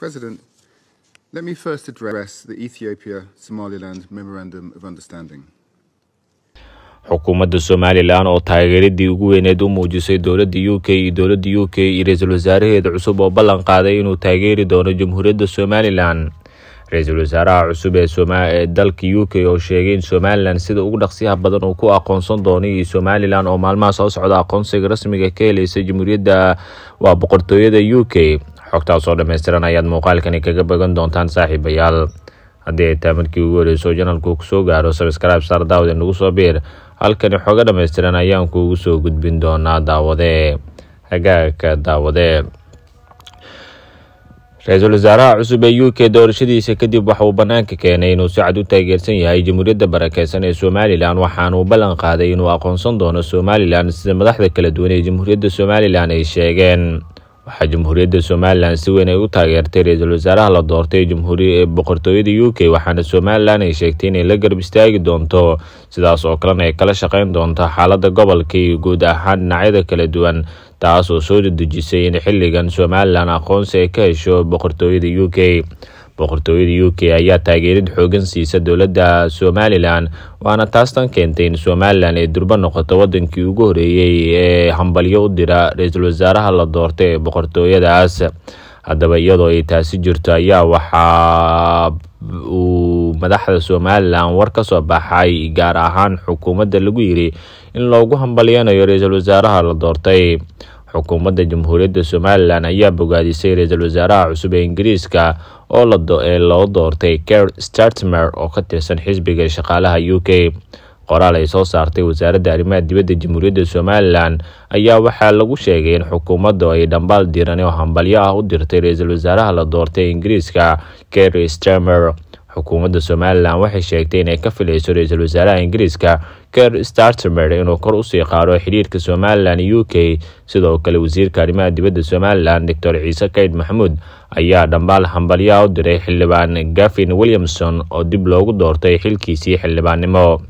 President, let me first address the Ethiopia-Somaliland Memorandum of Understanding. xukuumadda somalilan oo taageeradii ugu weyneed u muujisay dowladda u k iyo dowladda u k iyo ra-iisul wasaaraheeda cusub oo ballan qaaday inuu taageeri doono jamhuuriyadda somalilan ra-iisul wasaaraha cusub ee dalka u k oo sheegay in somalilan sida ugu dhaqsiyaha badan uu ku aqoonsan doono iyo somalilan oo maalmaha soo socda aqoonsiga rasmiga ka helaysa jamhuuriyadda waa boqortooyada u k xogtaasoo oo dhammaystiran ayaad muuqaalkani kaga bagan doontaan saaxiibayaal haddii ay taa markii ugu horeyso janalku ku soo gaaro sabskribe sar daawade nagu soo biir halkani xogo dhammaystiran ayaan kuugu soo gudbin doonaa daawade hagaagka daawade ra-iisul wasaaraha cusub ee u k doorashadiisa kadib waxa uu bannaanka keenay inuu si cad u taageersan yahay jamhuuriyadda barakeysan ee somalilan waxaana uu ballan qaaday inuu aqoonsan doono somalilan sida madaxda kala duwan ee jamhuuriyadda somalilan ay e sheegeen waxaa jamhuuriyadda somalilan si weyn ay u taageertay ra-iisul wasaaraha la doortay jamhuuriya ee boqortooyada u k waxaana somalilan ay sheegtay inay la garab istaagi doonto sidaas oo kalena ay kala shaqayn doonto xaaladda gobolka iyo guud ahaan dhinacyada kala duwan taas oo soo dedejisay in xilligan somalilan aqoonsi ay ka hesho boqortooyada u k boqortooyada u k ayaa taageerid xoogan siisa dowladda somalilan waana taastan keentay in somalilan ay durbo noqoto wadankii ugu horeeyey ee hambalyo u dira ra-iisul wasaaraha la doortay ee boqortooyadaas haddaba iyadoo ay taasi jirto ayaa waxaa uu madaxda somalilan war ka soo baxay gaar ahaan xukuumadda lagu yiri in loogu hambalyanayo ra-iisul wasaaraha la doortay xukuumadda jamhuuriyadda somalilan ayaa bogaadisay ra-iisul wasaaraha cusub ee ingiriiska ooee loo doortay ker startmer oo ka tirsan xisbiga shaqaalaha u k qoraal ay soo saartay wasaaradda arrimaha dibadda jamhuuriyadda somalilan ayaa waxaa lagu sheegay in xukuumaddu ay dhambaal diiran oo hambalyo ah u dirtay ra-iisul wasaaraha la doortay ingiriiska ker starmer xukuumadda somalilan waxay sheegtay inay ka filayso ra-iisul wasaaraha ingiriiska ker startimer inuu kor usii qaado xiriirka somalilan iyo u k sidoo kale wasiirka arrimaha dibadda somalilan doctor ciise kayd maxamuud ayaa dhambaal hambalyaa u diray xildhibaan gafin williamson oo dib loogu doortay xilkiisii xildhibaannimo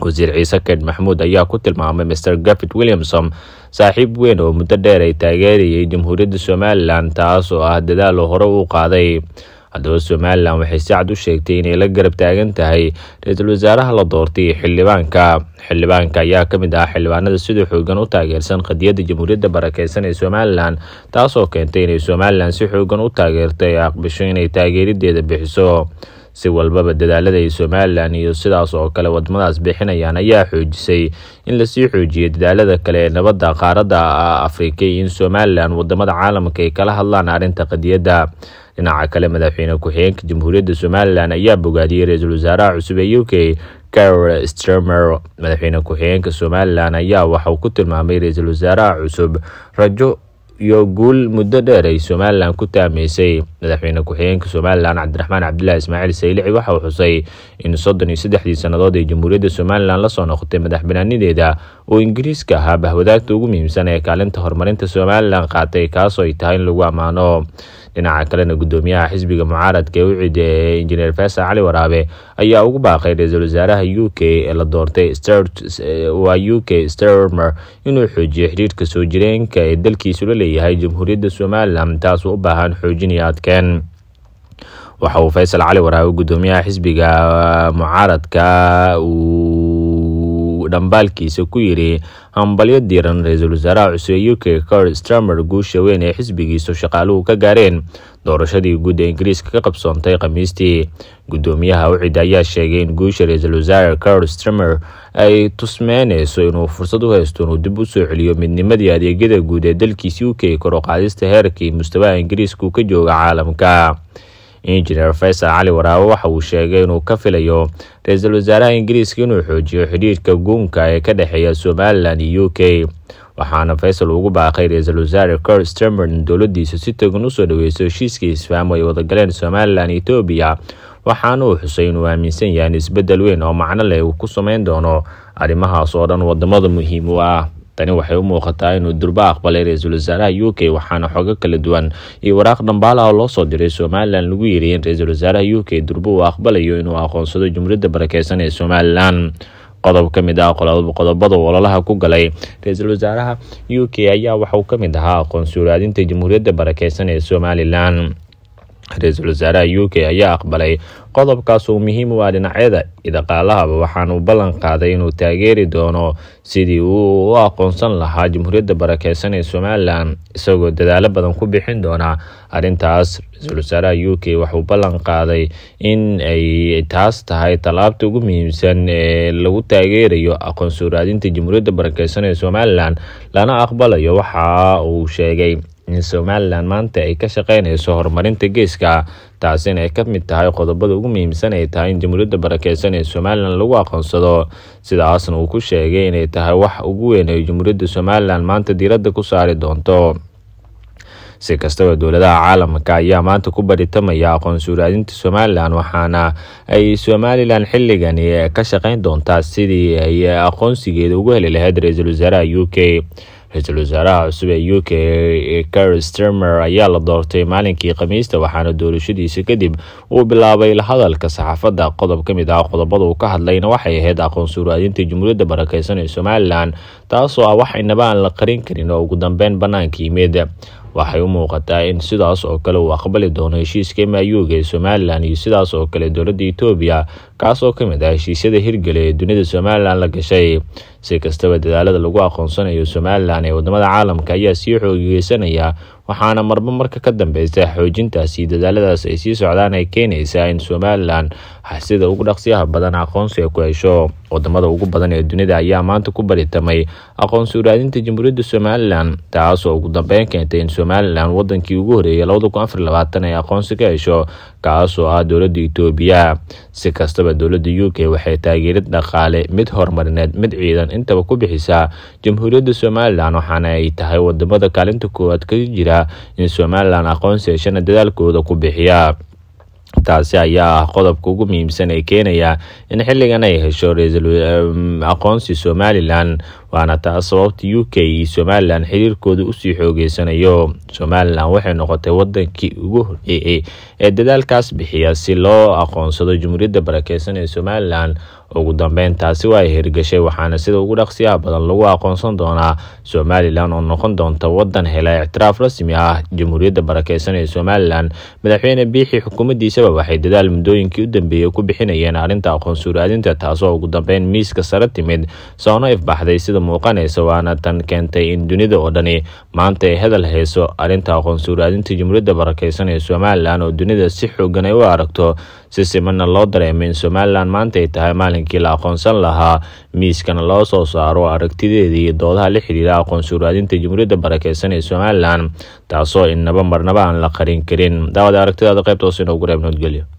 wasiir ciise kayd maxamuud ayaa ku tilmaamay master gafit williamson saaxiib weyn oo muddo dheer ay taageerayay jamhuuriyadda somalilan taas oo ah dadaal oo hore uu qaaday haddaba somalilan waxay si cad u sheegtay inay la garab taagan tahay ra-iisul wasaaraha la doortay xildhibaanka xildhibaanka ayaa ka mid ah xildhibaanada sida xoogan u taageersan qadiyadda jamhuuriyadda barakeysan ee somalilan taasoo keentay inay somalilan si xoogan u taageertay aqbasho inay taageerideeda bixiso si walbaba dadaalada ay somalilan iyo sidaas oo kale wadamadaas bixinayaan ayaa xoojisay in lasii xoojiyay dadaalada kale ee nabadda qaaradda afrika iyo in somalilan wadamada caalamka ay kala hadlaan arrinta qadiyadda dhinaca kale madaxweyne ku-xigeenka jamhuuriyadda somalilan ayaa bogaadiyey ra-iisul wasaaraha cusub ee u k carol stremer madaxweyne ku-xigeenka somalilan ayaa waxauu ku tilmaamay ra-iisul wasaaraha cusub rajo iyo guul muddo dheer ay somalilan ku taameysay madaxweyne ku-xigeenka somalilan cabdiraxmaan cabdulaahi ismaaciil saylici waxa uu xusay in soddon iyo saddexdii sannadood ee jamhuuriyadda somalilan lasoo noqotay madax banaanideeda oo ingiriiska ahaa bahwadaagta ugu muhiimsan ee kaalinta horumarinta somalilan qaatay kaasoo ay tahay in lagu ammaano dhinaca kalena gudoomiyaha xisbiga mucaaradka ee u cideeyay injineer faysal cali waraabe ayaa ugu baaqay ra-iisul wasaaraha u k ee la doortay waa u k stermer inuu xoojiyo xiriirka soo jireenka ee dalkiisu la leeyahay jamhuuriyadda somalilan taasu u baahan xoojin adkeen waxa uu faysal cali waraabe gudoomiyaha xisbiga ah, mucaaradka uu dhambaalkiisa ku yidhi hambalyo diiran ra-iisul wasaaraha cusub ee u k cor stramer guusha weyn ee xisbigiisu shaqaaluhu ka gaareen doorashadii guud ee ingiriiska ka qabsoontay khamiistii guddoomiyaha ucida ayaa sheegay in guusha ra-iisul wasaare cor stramer ay tusmeyneyso inuu fursad u haysto inuu dib u soo celiyo midnimadii adeegyada guud ee dalkiisii u k kor u qaadista heerkii mustawaha ingiriiskau ka jooga caalamka injineer faysal cali waraabo waxa uu sheegay inuu ka filayo ra-iisul wasaaraha ingiriiska inuu xoojiyo xidhiirhka guunka ee ka dhexeeya somalilan iyo u k waxaana faysal ugu baaqay ra-iisul wasaare cor stember in dowladiisa si togan usoo dhaweyso heshiiskii isfaamo ay wadagaleen somalilan etoobiya waxaana uu xusay inuu aaminsan yahay in isbeddel weyn oo macno leh uu ku samayn doono arrimahaas oo dhan wadamada muhiim u ah tani waxay u muuqataa inuu durba aqbalay ra-iisul wasaaraha u k waxaana xogo kala duwan iyo waraaq dhambaalaha oo loo soo diray somalilan lagu yiri in ra-iisul wasaaraha u k durba uu aqbalayo inuu aqoonsado jumhuuriyadda barakeysan ee somalilan qodob ka mid ah qodobada ololaha ku galay ra-iisul wasaaraha u k ayaa waxauu ka mid ahaa aqoonsi waraadinta jumhuuriyadda barakeysan ee somalilan ra-iisul wasaaraha u k ayaa aqbalay qodobkaas uu muhiim u ah dhinacyada idaqaalahaba waxaanuu ballan qaaday inuu taageeri doono sidii uu u aqoonsan lahaa jamhuuriyadda barakeysan ee somalilan isagoo dadaalo badan ku bixin doona arintaas ra-iisul wasaaraha u k waxuu ballan qaaday in ay taas tahay tallaabta ugu muhiimsan ee lagu taageerayo aqoonso raadinta jamhuuriyadda barakeysan ee somalilan lana aqbalayo waxa uu sheegay in somalilan maanta ay ka shaqaynayso horumarinta geeska taasina ay ka mid tahay qodobada ugu muhiimsan ay tahay in jamhuuriyadda barakeysan ee somalilan lagu aqoonsado sidaasna uu ku sheegay inay tahay wax ugu weyn ay jamhuuriyadda somalilan maanta diiradda ku saari doonto si kastaba dowladaha caalamka ayaa maanta ku baritamaya aqoonsi waraadinta somalilan waxaana ay somalilan xilligani ka shaqeyn doontaa sidii ay aqoonsigeeda ugu heli lahayd ra-iisul wasaaraha u k ra-iisul wasaaraha cusub ee u k car stermer ayaa la doortay maalinkii khamiista waxaana doorashadiisa kadib uu bilaabay lahadalka saxaafadda qodob ka mid ah qodobada uu ka hadlayna waxay ahayd aqoonsi uraadinta jumhuuriyadda barakeysan ee somalilan taasoo ah wax inaba aan la qarin karin oo ugu dambeyn bannaanka yimid waxay u muuqataa in sidaas oo kale uu aqbali doono heshiiska mayuuga ee somalilan iyo sidaas oo kale dowladda etoobiya kaas oo ka mid ah heshiisyada hirgeli ee dunida somalilan la gashay si kastaba dadaalada lagu aqoonsanayo somalilan ee wadamada caalamka ayaa sii xoogeysanaya waxaana marba marka ka dambeysa xoojintaasi dadaaladaas ay sii socdaan ay keenaysaa in somalilan sida ugu dhaqsiyaha badan aqoonsi ay ku hesho wadamada ugu badan ee dunida ayaa maanta ku baritamay aqoonsi uraadinta jamhuuriyadda somalilan taasoo ugu dambeyn keentay in somalilan wadankii ugu horeeyay ay aqoonsi ka hesho kaasoo ah dowladda etoobiya si kastaba dowladda u k waxay taageerid dhaqaale mid horumarineed mid ciidan intaba ku bixisaa jamhuuriyadda somalilan waxaana ay tahay wadamada kaalinta koowaad ka jira in somalilan aqoonsi heshana dadaalkooda ku bixiya taasi ayaa ah qodobka ugu muhiimsan ee keenaya in xiligan ay hesho ra-iisul um, aqoonsi somalilan waana taas sababta u k iyo somalilan xiriirkooda usii xoogeysanayo somalilan waxay noqotay wadankii ugu horreeyey ee dadaalkaas bixiya si loo aqoonsado jumhuuriyadda barakeysan ee somalilan ugu dambeyn taasi waa hirgashay waxaana sida ugu dhaqsiyaha badan lagu aqoonsan doonaa somalilan oo noqon doonta wadan hela ictiraaf rasmi ah jamhuuriyadda barakeysan ee somalilan madaxweyne biixi xukuumaddiisaba waxay dadaal muddooyinkii u dambeeyey ku bixinayeen arrinta aqoon taasoo ugu dambeyn miiska sare timid soona ifbaxday sida sida muuqanaysa waana tan keentay in dunida oo dhani maanta ay hadal hayso arrinta aqoon-suuraadinta jumhuuriyadda barakeysan ee somalilan oo dunida si xoogan ay u aragto si simanna loo dareemo in somalilan maanta ay tahay maalinkii la aqoonsan lahaa miiskana loo soo saaro aragtideedii iyo doodaha la xidhiira aqoon-suuraadinta jumhuuriyadda barakeysan ee somalilan taasoo inaba marnaba aan la qarin karin daawada aragtidaada qaybtoos inoogu reeb